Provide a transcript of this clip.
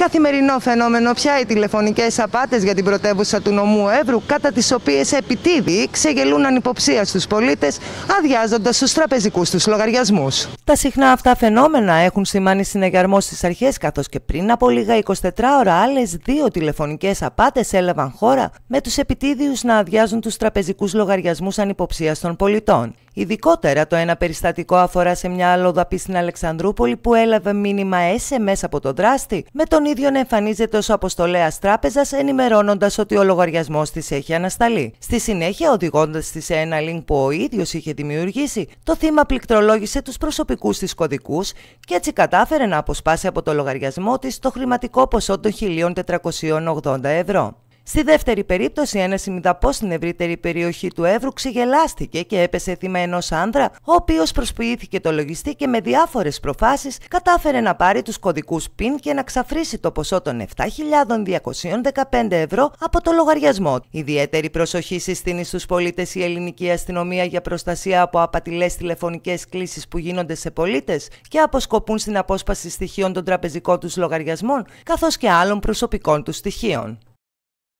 Καθημερινό φαινόμενο πια οι τηλεφωνικές απάτες για την πρωτεύουσα του νομού Εύρου, κατά τις οποίες επιτίδη ξεγελούν ανυποψία στους πολίτες, αδειάζοντας τους τραπεζικούς τους λογαριασμούς. Τα συχνά αυτά φαινόμενα έχουν σημάνει συνεγερμό στις αρχές, καθώς και πριν από λίγα 24 ώρα άλλες δύο τηλεφωνικές απάτες έλαβαν χώρα, με τους επιτίδιου να αδειάζουν τους τραπεζικούς λογαριασμούς ανυποψία των πολιτών. Ειδικότερα το ένα περιστατικό αφορά σε μια αλλοδαπή στην Αλεξανδρούπολη που έλαβε μήνυμα SMS από τον δράστη με τον να εμφανίζεται ως αποστολέας τράπεζας, ενημερώνοντας ότι ο λογαριασμός της έχει ανασταλεί. Στη συνέχεια, οδηγώντας τη σε ένα link που ο ίδιος είχε δημιουργήσει, το θύμα πληκτρολόγησε τους προσωπικούς της κωδικούς και έτσι κατάφερε να αποσπάσει από το λογαριασμό της το χρηματικό ποσό των 1.480 ευρώ. Στη δεύτερη περίπτωση, ένα ημιδαπό στην ευρύτερη περιοχή του Εύρου ξεγελάστηκε και έπεσε θύμα ενός άνδρα, ο οποίος προσποιήθηκε το λογιστή και με διάφορες προφάσεις κατάφερε να πάρει τους κωδικούς PIN και να ξαφρίσει το ποσό των 7.215 ευρώ από το λογαριασμό. Ιδιαίτερη προσοχή συστήνει στους πολίτες η ελληνική αστυνομία για προστασία από απατηλές τηλεφωνικές κλήσεις που γίνονται σε πολίτες και αποσκοπούν στην απόσπαση στοιχείων των τραπεζικών τους λογαριασμών καθώς και άλλων προσωπικών τους στοιχείων.